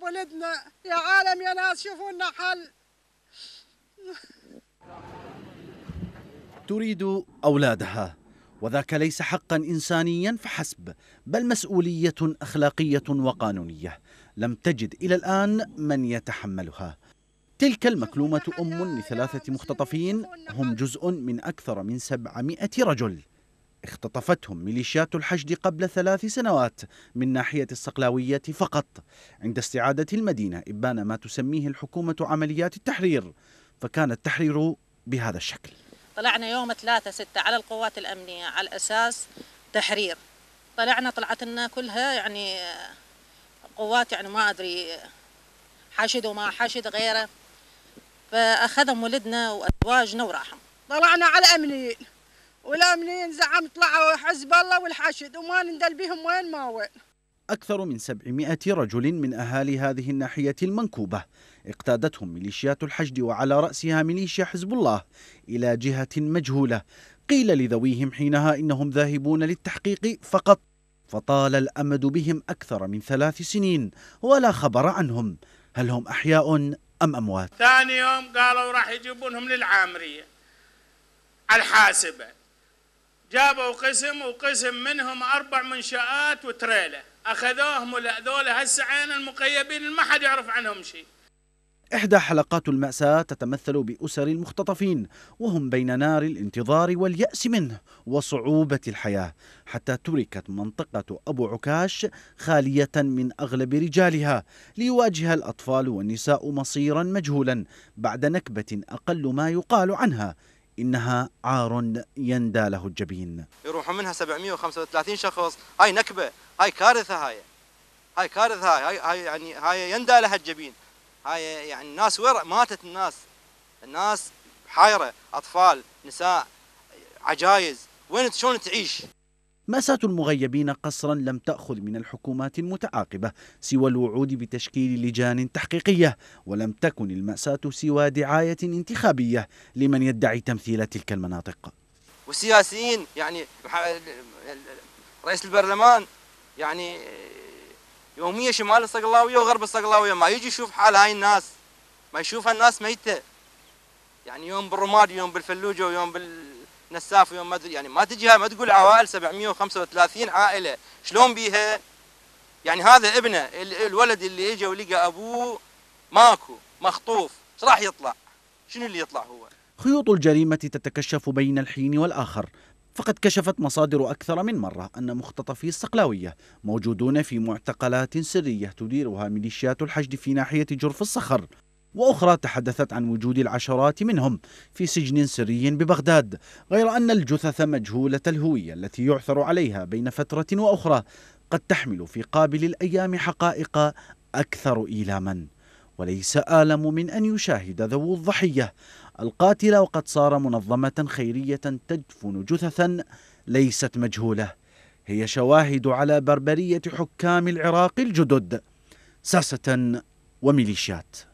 شوف بلدنا يا عالم يا ناس شوفوا لنا حل تريد أولادها وذاك ليس حقا إنسانيا فحسب بل مسؤولية أخلاقية وقانونية لم تجد إلى الآن من يتحملها تلك المكلومة أم لثلاثة مختطفين هم جزء من أكثر من سبعمائة رجل اختطفتهم ميليشيات الحشد قبل ثلاث سنوات من ناحية الصقلاوية فقط عند استعادة المدينة إبان ما تسميه الحكومة عمليات التحرير فكان التحرير بهذا الشكل طلعنا يوم 3 6 على القوات الأمنية على أساس تحرير طلعنا طلعت لنا كلها يعني قوات يعني ما أدري حشد وما حشد غيره فأخذهم ولدنا وأزواجنا وراحهم طلعنا على أمنيين ولا منين زعم طلعوا حزب الله والحشد وما نندل بهم وين ما وين أكثر من 700 رجل من أهالي هذه الناحية المنكوبة اقتادتهم ميليشيات الحشد وعلى رأسها ميليشيا حزب الله إلى جهة مجهولة قيل لذويهم حينها إنهم ذاهبون للتحقيق فقط فطال الأمد بهم أكثر من ثلاث سنين ولا خبر عنهم هل هم أحياء أم أموات ثاني يوم قالوا راح يجيبونهم للعامرية الحاسبة جابوا قسم وقسم منهم أربع منشآت وتريلة أخذوهم هذول هسه عين المقيبين ما حد يعرف عنهم شيء إحدى حلقات المأساة تتمثل بأسر المختطفين وهم بين نار الانتظار واليأس منه وصعوبة الحياة حتى تركت منطقة أبو عكاش خالية من أغلب رجالها ليواجه الأطفال والنساء مصيرا مجهولا بعد نكبة أقل ما يقال عنها إنها عار يندى له الجبين يروحوا منها 735 شخص هاي نكبة هاي كارثة هاي هاي كارثة هاي هاي يعني هاي يندى لها الجبين هاي يعني الناس ورع ماتت الناس الناس حايرة أطفال نساء عجايز وين شلون تعيش مأساة المغيبين قصرا لم تأخذ من الحكومات المتعاقبة سوى الوعود بتشكيل لجان تحقيقية ولم تكن المأساة سوى دعاية انتخابية لمن يدعي تمثيل تلك المناطق والسياسيين يعني رئيس البرلمان يعني يوميا شمال الصقلاوية وغرب الصقلاوية ما يجي يشوف حال هاي الناس ما يشوفها الناس ميتة يعني يوم بالرماد يوم بالفلوجة ويوم بال نساف يوم ما ادري يعني ما تجيها ما تقول عوائل 735 عائله شلون بيها؟ يعني هذا ابنه الولد اللي اجى ولقى ابوه ماكو مخطوف ايش راح يطلع؟ شنو اللي يطلع هو؟ خيوط الجريمه تتكشف بين الحين والاخر فقد كشفت مصادر أكثر من مرة أن مختطفي الصقلاوية موجودون في معتقلات سرية تديرها ميليشيات الحشد في ناحية جرف الصخر وأخرى تحدثت عن وجود العشرات منهم في سجن سري ببغداد غير أن الجثث مجهولة الهوية التي يعثر عليها بين فترة وأخرى قد تحمل في قابل الأيام حقائق أكثر إيلاما وليس آلم من أن يشاهد ذوو الضحية القاتل وقد صار منظمة خيرية تدفن جثثا ليست مجهولة هي شواهد على بربرية حكام العراق الجدد ساسة وميليشيات